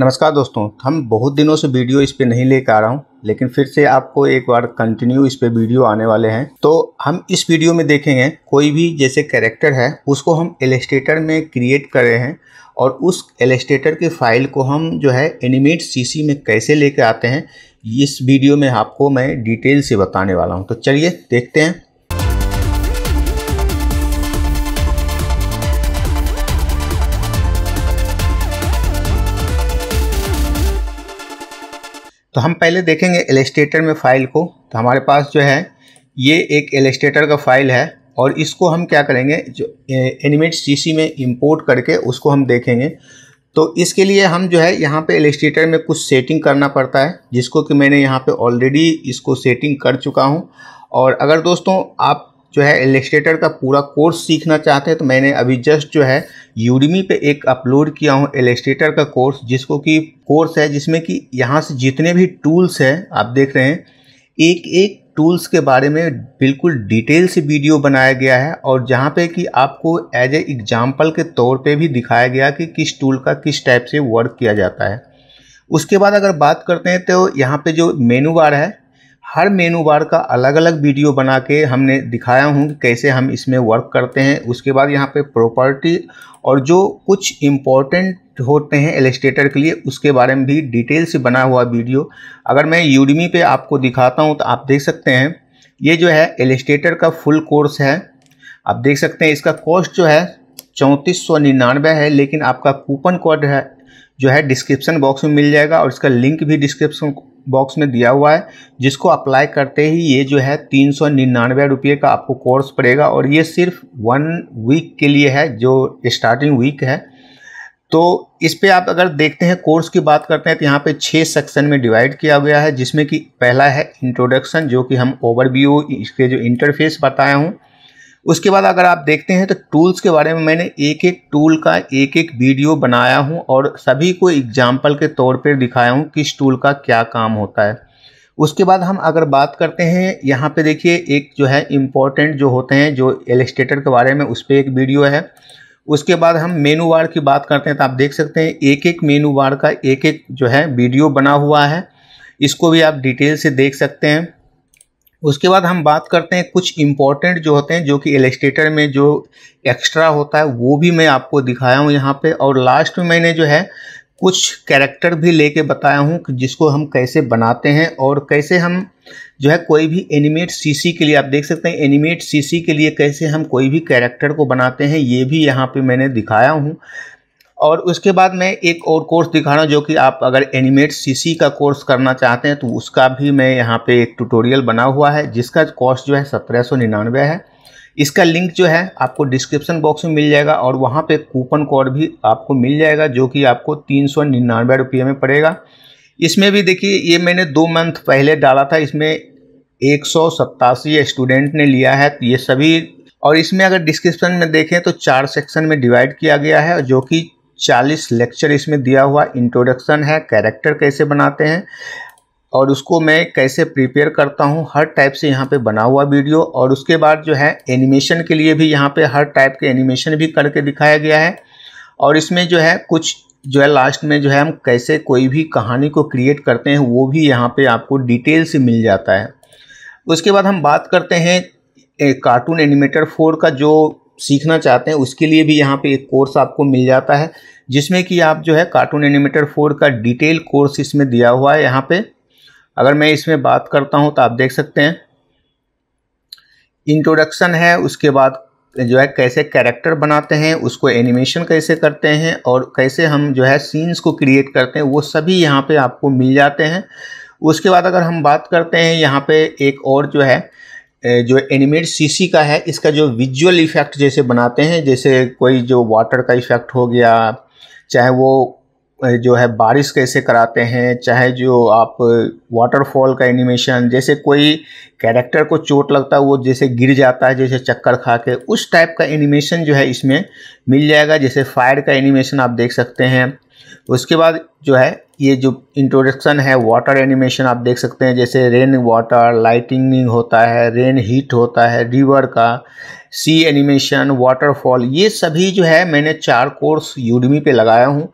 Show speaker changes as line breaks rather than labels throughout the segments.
नमस्कार दोस्तों हम बहुत दिनों से वीडियो इस पर नहीं लेकर आ रहा हूँ लेकिन फिर से आपको एक बार कंटिन्यू इस पे वीडियो आने वाले हैं तो हम इस वीडियो में देखेंगे कोई भी जैसे कैरेक्टर है उसको हम एलिस्टेटर में क्रिएट कर रहे हैं और उस एलिस्टेटर की फाइल को हम जो है एनिमेट सीसी में कैसे लेके आते हैं इस वीडियो में आपको मैं डिटेल से बताने वाला हूँ तो चलिए देखते हैं तो हम पहले देखेंगे एलेस्टेटर में फ़ाइल को तो हमारे पास जो है ये एक एलेस्टेटर का फ़ाइल है और इसको हम क्या करेंगे जो एनिमेट सीसी में इंपोर्ट करके उसको हम देखेंगे तो इसके लिए हम जो है यहाँ पे एलेस्टेटर में कुछ सेटिंग करना पड़ता है जिसको कि मैंने यहाँ पे ऑलरेडी इसको सेटिंग कर चुका हूँ और अगर दोस्तों आप जो है इलेस्टेटर का पूरा कोर्स सीखना चाहते हैं तो मैंने अभी जस्ट जो है यूडमी पे एक अपलोड किया हूँ इलेस्टेटर का कोर्स जिसको कि कोर्स है जिसमें कि यहाँ से जितने भी टूल्स हैं आप देख रहे हैं एक एक टूल्स के बारे में बिल्कुल डिटेल से वीडियो बनाया गया है और जहाँ पे कि आपको एज ए एग्जाम्पल के तौर पे भी दिखाया गया कि किस टूल का किस टाइप से वर्क किया जाता है उसके बाद अगर बात करते हैं तो यहाँ पे जो मेनू बार है हर मेनू बार का अलग अलग वीडियो बना के हमने दिखाया हूँ कि कैसे हम इसमें वर्क करते हैं उसके बाद यहाँ पे प्रॉपर्टी और जो कुछ इम्पॉर्टेंट होते हैं एलिस्टेटर के लिए उसके बारे में भी डिटेल से बना हुआ वीडियो अगर मैं यूडमी पे आपको दिखाता हूँ तो आप देख सकते हैं ये जो है एलिस्टेटर का फुल कोर्स है आप देख सकते हैं इसका कॉस्ट जो है चौंतीस सौ निन्यानवे है लेकिन आपका कूपन कोड है जो है डिस्क्रिप्शन बॉक्स में मिल जाएगा और इसका लिंक भी डिस्क्रिप्शन बॉक्स में दिया हुआ है जिसको अप्लाई करते ही ये जो है तीन सौ निन्यानवे रुपये का आपको कोर्स पड़ेगा और ये सिर्फ वन वीक के लिए है जो स्टार्टिंग वीक है तो इस पे आप अगर देखते हैं कोर्स की बात करते हैं तो यहाँ पे छः सेक्शन में डिवाइड किया गया है जिसमें कि पहला है इंट्रोडक्शन जो कि हम ओवरव्यू इसके जो इंटरफेस बताया हूँ उसके बाद अगर आप देखते हैं तो टूल्स के बारे में मैंने एक एक टूल का एक एक वीडियो बनाया हूं और सभी को एग्जाम्पल के तौर पर दिखाया हूं किस टूल का क्या काम होता है उसके बाद हम अगर बात करते हैं यहाँ पे देखिए एक जो है इम्पॉर्टेंट जो होते हैं जो एलिस्टेटर के बारे में उस पर एक वीडियो है उसके बाद हम मेनू वार की बात करते हैं तो आप देख सकते हैं एक एक मेनू वार का एक एक जो है वीडियो बना हुआ है इसको भी आप डिटेल से देख सकते हैं उसके बाद हम बात करते हैं कुछ इम्पॉर्टेंट जो होते हैं जो कि एलेक्स्टेटर में जो एक्स्ट्रा होता है वो भी मैं आपको दिखाया हूँ यहाँ पे और लास्ट में मैंने जो है कुछ कैरेक्टर भी लेके बताया हूँ जिसको हम कैसे बनाते हैं और कैसे हम जो है कोई भी एनिमेट सीसी के लिए आप देख सकते हैं एनिमेट सीसी के लिए कैसे हम कोई भी कैरेक्टर को बनाते हैं ये भी यहाँ पे मैंने दिखाया हूँ और उसके बाद मैं एक और कोर्स दिखा रहा हूँ जो कि आप अगर एनिमेट सीसी का कोर्स करना चाहते हैं तो उसका भी मैं यहाँ पे एक ट्यूटोरियल बना हुआ है जिसका कॉस्ट जो है सत्रह सौ निन्यानवे है इसका लिंक जो है आपको डिस्क्रिप्शन बॉक्स में मिल जाएगा और वहाँ पे कूपन कोड भी आपको मिल जाएगा जो कि आपको तीन सौ निन्यानवे रुपये में पड़ेगा इसमें भी देखिए ये मैंने दो मंथ पहले डाला था इसमें एक सौ सत्तासी स्टूडेंट ने लिया है तो ये सभी और इसमें अगर डिस्क्रिप्शन में देखें तो चार सेक्शन में डिवाइड किया गया है जो कि 40 लेक्चर इसमें दिया हुआ इंट्रोडक्शन है कैरेक्टर कैसे बनाते हैं और उसको मैं कैसे प्रिपेयर करता हूँ हर टाइप से यहाँ पे बना हुआ वीडियो और उसके बाद जो है एनिमेशन के लिए भी यहाँ पे हर टाइप के एनिमेशन भी करके दिखाया गया है और इसमें जो है कुछ जो है लास्ट में जो है हम कैसे कोई भी कहानी को क्रिएट करते हैं वो भी यहाँ पे आपको डिटेल से मिल जाता है उसके बाद हम बात करते हैं कार्टून एनिमेटर फोर का जो सीखना चाहते हैं उसके लिए भी यहाँ पे एक कोर्स आपको मिल जाता है जिसमें कि आप जो है कार्टून एनिमेटर फोर का डिटेल कोर्स इसमें दिया हुआ है यहाँ पे अगर मैं इसमें बात करता हूँ तो आप देख सकते हैं इंट्रोडक्शन है उसके बाद जो है कैसे कैरेक्टर बनाते हैं उसको एनिमेशन कैसे करते हैं और कैसे हम जो है सीन्स को क्रिएट करते हैं वो सभी यहाँ पर आपको मिल जाते हैं उसके बाद अगर हम बात करते हैं यहाँ पर एक और जो है जो एनिमेट सीसी का है इसका जो विजुअल इफ़ेक्ट जैसे बनाते हैं जैसे कोई जो वाटर का इफ़ेक्ट हो गया चाहे वो जो है बारिश कैसे कराते हैं चाहे जो आप वाटरफॉल का एनिमेशन जैसे कोई कैरेक्टर को चोट लगता है वो जैसे गिर जाता है जैसे चक्कर खा के उस टाइप का एनिमेशन जो है इसमें मिल जाएगा जैसे फायर का एनिमेशन आप देख सकते हैं उसके बाद जो है ये जो इंट्रोडक्शन है वाटर एनिमेशन आप देख सकते हैं जैसे रेन वाटर लाइटिंग होता है रेन हीट होता है रिवर का सी एनिमेशन वाटरफॉल ये सभी जो है मैंने चार कोर्स यूडमी पे लगाया हूँ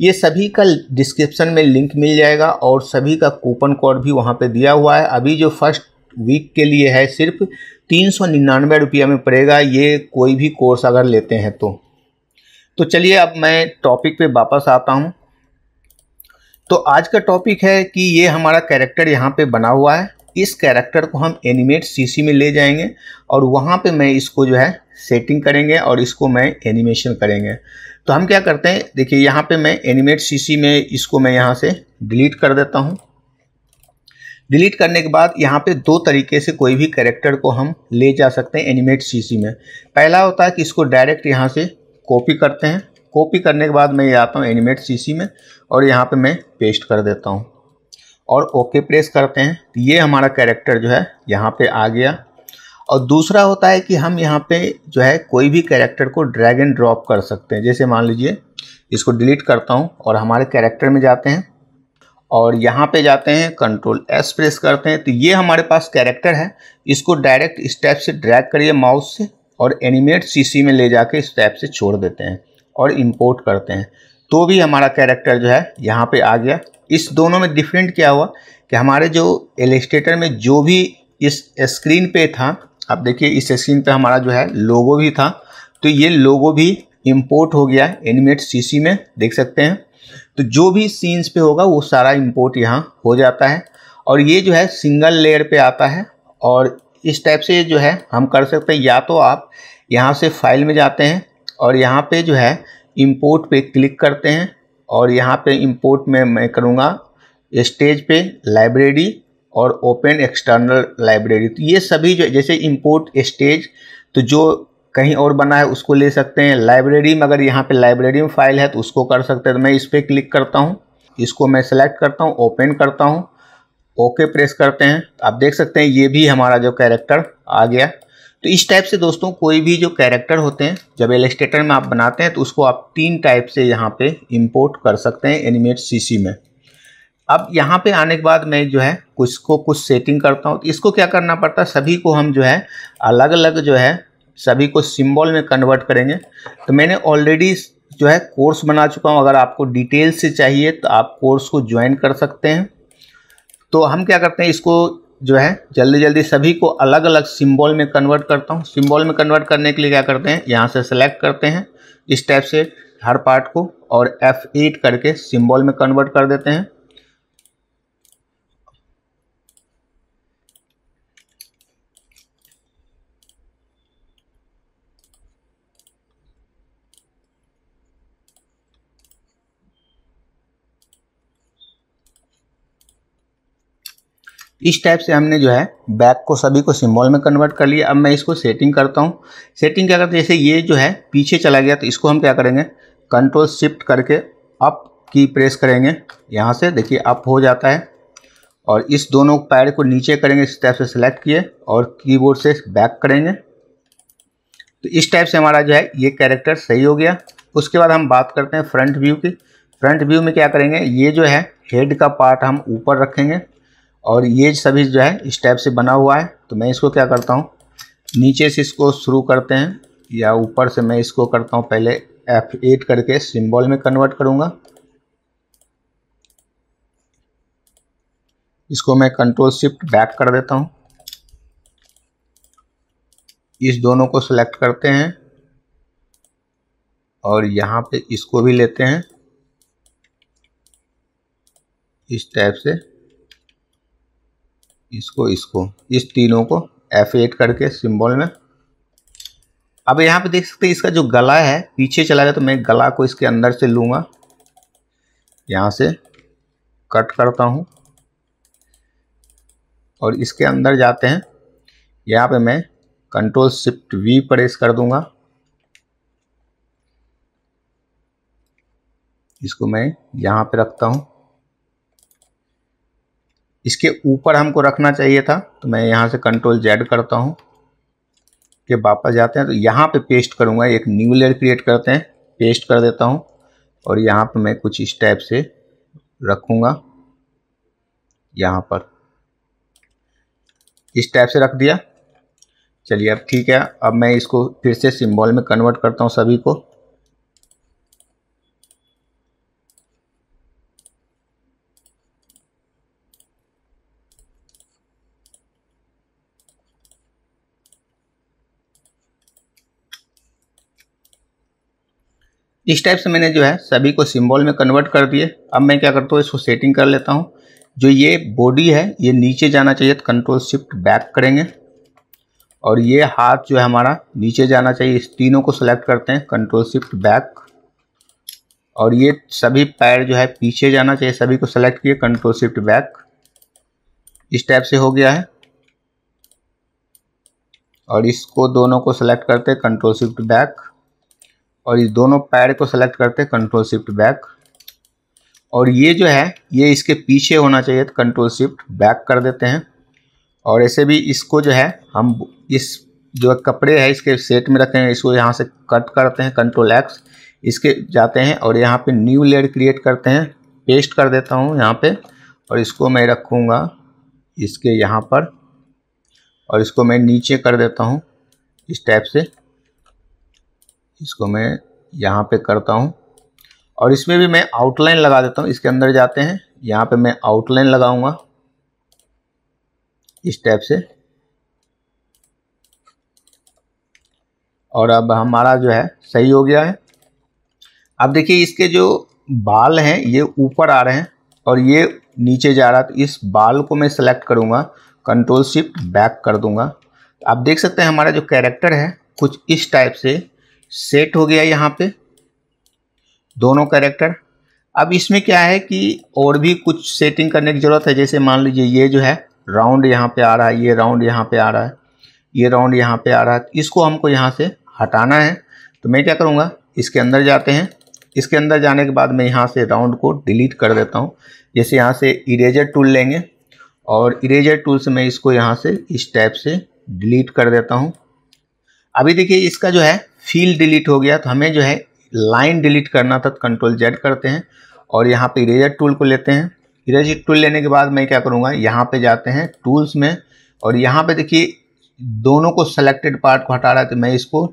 ये सभी का डिस्क्रिप्शन में लिंक मिल जाएगा और सभी का कूपन कोड भी वहाँ पर दिया हुआ है अभी जो फर्स्ट वीक के लिए है सिर्फ तीन सौ निन्यानवे रुपये में पड़ेगा ये कोई भी कोर्स अगर लेते हैं तो तो चलिए अब मैं टॉपिक पे वापस आता हूँ तो आज का टॉपिक है कि ये हमारा कैरेक्टर यहाँ पे बना हुआ है इस कैरेक्टर को हम एनिमेट सीसी में ले जाएंगे और वहाँ पे मैं इसको जो है सेटिंग करेंगे और इसको मैं एनिमेशन करेंगे तो हम क्या करते हैं देखिए यहाँ पे मैं एनिमेट सीसी में इसको मैं यहाँ से डिलीट कर देता हूँ डिलीट करने के बाद यहाँ पे दो तरीके से कोई भी कैरेक्टर को हम ले जा सकते हैं एनिमेट सीसी में पहला होता है कि इसको डायरेक्ट यहाँ से कॉपी करते हैं कॉपी करने के बाद मैं ये आता हूँ एनिमेट सीसी में और यहाँ पे मैं पेस्ट कर देता हूँ और ओके प्रेस करते हैं तो ये हमारा कैरेक्टर जो है यहाँ पे आ गया और दूसरा होता है कि हम यहाँ पे जो है कोई भी कैरेक्टर को ड्रैग एंड ड्रॉप कर सकते हैं जैसे मान लीजिए इसको डिलीट करता हूँ और हमारे कैरेक्टर में जाते हैं और यहाँ पे जाते हैं कंट्रोल एस प्रेस करते हैं तो ये हमारे पास कैरेक्टर है इसको डायरेक्ट स्टेप से ड्रैग करिए माउस से और एनिमेट सीसी में ले जाके इस टाइप से छोड़ देते हैं और इंपोर्ट करते हैं तो भी हमारा कैरेक्टर जो है यहाँ पे आ गया इस दोनों में डिफरेंट क्या हुआ कि हमारे जो एलिस्टेटर में जो भी इस स्क्रीन पे था आप देखिए इस स्क्रीन पे हमारा जो है लोगो भी था तो ये लोगो भी इंपोर्ट हो गया एनिमेट सी में देख सकते हैं तो जो भी सीन्स पे होगा वो सारा इम्पोर्ट यहाँ हो जाता है और ये जो है सिंगल लेयर पर आता है और इस टाइप से जो है हम कर सकते हैं या तो आप यहाँ से फाइल में जाते हैं और यहाँ पे जो है इंपोर्ट पे क्लिक करते हैं और यहाँ पे इंपोर्ट में मैं करूँगा स्टेज पे लाइब्रेरी और ओपन एक्सटर्नल लाइब्रेरी तो ये सभी जो जैसे इंपोर्ट स्टेज तो जो कहीं और बना है उसको ले सकते हैं लाइब्रेरी में अगर यहाँ पे लाइब्रेरी में फाइल है तो उसको कर सकते हैं तो मैं इस पर क्लिक करता हूँ इसको मैं सेलेक्ट करता हूँ ओपन करता हूँ ओके प्रेस करते हैं तो आप देख सकते हैं ये भी हमारा जो कैरेक्टर आ गया तो इस टाइप से दोस्तों कोई भी जो कैरेक्टर होते हैं जब एलिस्टेटर में आप बनाते हैं तो उसको आप तीन टाइप से यहाँ पे इंपोर्ट कर सकते हैं एनिमेट सीसी में अब यहाँ पे आने के बाद मैं जो है कुछ को कुछ सेटिंग करता हूँ तो इसको क्या करना पड़ता है सभी को हम जो है अलग अलग जो है सभी को सिम्बॉल में कन्वर्ट करेंगे तो मैंने ऑलरेडी जो है कोर्स बना चुका हूँ अगर आपको डिटेल से चाहिए तो आप कोर्स को ज्वाइन कर सकते हैं तो हम क्या करते हैं इसको जो है जल्दी जल्दी सभी को अलग अलग सिंबल में कन्वर्ट करता हूँ सिंबल में कन्वर्ट करने के लिए क्या करते हैं यहाँ से सेलेक्ट करते हैं इस टाइप से हर पार्ट को और F8 करके सिंबल में कन्वर्ट कर देते हैं इस टाइप से हमने जो है बैक को सभी को सिम्बॉल में कन्वर्ट कर लिया अब मैं इसको सेटिंग करता हूँ सेटिंग क्या करते हैं जैसे ये जो है पीछे चला गया तो इसको हम क्या करेंगे कंट्रोल शिफ्ट करके अप की प्रेस करेंगे यहाँ से देखिए अप हो जाता है और इस दोनों पैर को नीचे करेंगे इस टाइप से सिलेक्ट किए और कीबोर्ड से बैक करेंगे तो इस टाइप से हमारा जो है ये कैरेक्टर सही हो गया उसके बाद हम बात करते हैं फ्रंट व्यू की फ्रंट व्यू में क्या करेंगे ये जो है हेड का पार्ट हम ऊपर रखेंगे और ये सभी जो है इस टाइप से बना हुआ है तो मैं इसको क्या करता हूँ नीचे से इसको शुरू करते हैं या ऊपर से मैं इसको करता हूँ पहले एफ एट करके सिंबल में कन्वर्ट करूँगा इसको मैं कंट्रोल शिफ्ट बैक कर देता हूँ इस दोनों को सिलेक्ट करते हैं और यहाँ पे इसको भी लेते हैं इस टाइप से इसको इसको इस तीनों को एफ एट करके सिंबल में अब यहाँ पे देख सकते हैं इसका जो गला है पीछे चला गया तो मैं गला को इसके अंदर से लूँगा यहाँ से कट करता हूँ और इसके अंदर जाते हैं यहाँ पे मैं कंट्रोल शिफ्ट वी प्रेस कर दूँगा इसको मैं यहाँ पे रखता हूँ इसके ऊपर हमको रखना चाहिए था तो मैं यहाँ से कंट्रोल जेड करता हूँ के वापस जाते हैं तो यहाँ पे पेस्ट करूँगा एक न्यू लेयर क्रिएट करते हैं पेस्ट कर देता हूँ और यहाँ पे मैं कुछ इस टाइप से रखूँगा यहाँ पर इस टाइप से रख दिया चलिए अब ठीक है अब मैं इसको फिर से सिंबल में कन्वर्ट करता हूँ सभी को इस टाइप से मैंने जो है सभी को सिंबल में कन्वर्ट कर दिए अब मैं क्या करता हूँ इसको सेटिंग कर लेता हूँ जो ये बॉडी है ये नीचे जाना चाहिए तो कंट्रोल शिफ्ट बैक करेंगे और ये हाथ जो है हमारा नीचे जाना चाहिए इस तीनों को सिलेक्ट करते हैं कंट्रोल शिफ्ट बैक और ये सभी पैर जो है पीछे जाना चाहिए सभी को सेलेक्ट किए कंट्रोल शिफ्ट बैक इस टाइप से हो गया है और इसको दोनों को सेलेक्ट करते हैं कंट्रोल शिफ्ट बैक और इस दोनों पैर को सेलेक्ट करते हैं कंट्रोल शिफ्ट बैक और ये जो है ये इसके पीछे होना चाहिए तो कंट्रोल शिफ्ट बैक कर देते हैं और ऐसे भी इसको जो है हम इस जो कपड़े है इसके सेट में रखे हैं इसको यहाँ से कट करते हैं कंट्रोल एक्स इसके जाते हैं और यहाँ पे न्यू लेयर क्रिएट करते हैं पेस्ट कर देता हूँ यहाँ पे और इसको मैं रखूँगा इसके यहाँ पर और इसको मैं नीचे कर देता हूँ इस टाइप से इसको मैं यहाँ पे करता हूँ और इसमें भी मैं आउटलाइन लगा देता हूँ इसके अंदर जाते हैं यहाँ पे मैं आउटलाइन लगाऊंगा इस टाइप से और अब हमारा जो है सही हो गया है अब देखिए इसके जो बाल हैं ये ऊपर आ रहे हैं और ये नीचे जा रहा है तो इस बाल को मैं सिलेक्ट करूँगा कंट्रोल शिफ्ट बैक कर दूँगा आप देख सकते हैं हमारा जो कैरेक्टर है कुछ इस टाइप से सेट हो गया यहाँ पे दोनों कैरेक्टर अब इसमें क्या है कि और भी कुछ सेटिंग करने की ज़रूरत है जैसे मान लीजिए ये जो है राउंड यहाँ पे आ रहा है ये राउंड यहाँ पे आ रहा है ये राउंड यहाँ पे आ रहा है इसको हमको यहाँ से हटाना है तो मैं क्या करूँगा इसके अंदर जाते हैं इसके अंदर जाने के बाद मैं यहाँ से राउंड को डिलीट कर देता हूँ जैसे यहाँ से इरेजर टूल लेंगे और इरेजर टूल से मैं इसको यहाँ से इस टाइप से डिलीट कर देता हूँ अभी देखिए इसका जो है फील डिलीट हो गया तो हमें जो है लाइन डिलीट करना था तो कंट्रोल जेड करते हैं और यहाँ पे इरेजर टूल को लेते हैं इरेजर टूल लेने के बाद मैं क्या करूँगा यहाँ पे जाते हैं टूल्स में और यहाँ पे देखिए दोनों को सेलेक्टेड पार्ट को हटा रहा है तो मैं इसको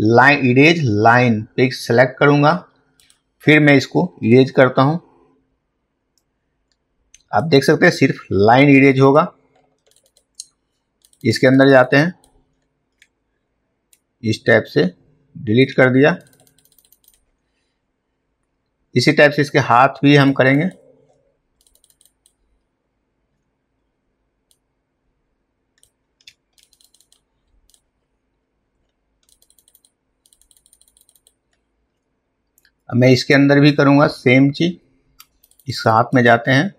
लाइन इरेज लाइन पे सेलेक्ट करूँगा फिर मैं इसको इरेज करता हूँ आप देख सकते हैं सिर्फ लाइन इरेज होगा इसके अंदर जाते हैं इस टाइप से डिलीट कर दिया इसी टाइप से इसके हाथ भी हम करेंगे अब मैं इसके अंदर भी करूँगा सेम चीज इस हाथ में जाते हैं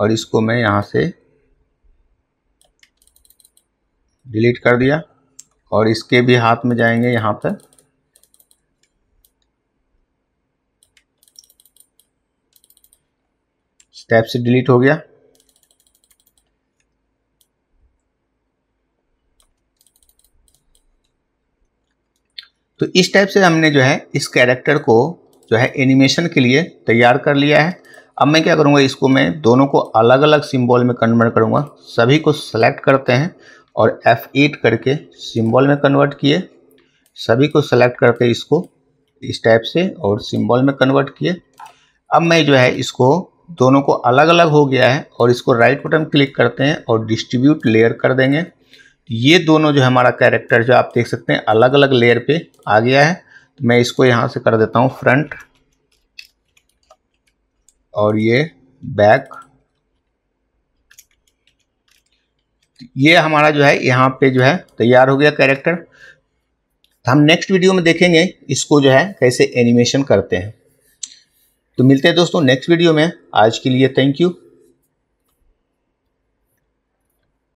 और इसको मैं यहाँ से डिलीट कर दिया और इसके भी हाथ में जाएंगे यहाँ पे स्टेप से डिलीट हो गया तो इस टाइप से हमने जो है इस कैरेक्टर को जो है एनिमेशन के लिए तैयार कर लिया है अब मैं क्या करूंगा इसको मैं दोनों को अलग अलग सिंबल में कन्वर्ट करूंगा सभी को सेलेक्ट करते हैं और F8 करके सिंबल में कन्वर्ट किए सभी को सेलेक्ट करके इसको इस टाइप से और सिंबल में कन्वर्ट किए अब मैं जो है इसको दोनों को अलग अलग हो गया है और इसको राइट बटन क्लिक करते हैं और डिस्ट्रीब्यूट लेयर कर देंगे ये दोनों जो हमारा कैरेक्टर जो आप देख सकते हैं अलग अलग लेयर पे आ गया है तो मैं इसको यहाँ से कर देता हूँ फ्रंट और ये बैक ये हमारा जो है यहाँ पे जो है तैयार हो गया कैरेक्टर तो हम नेक्स्ट वीडियो में देखेंगे इसको जो है कैसे एनिमेशन करते हैं तो मिलते हैं दोस्तों नेक्स्ट वीडियो में आज के लिए थैंक यू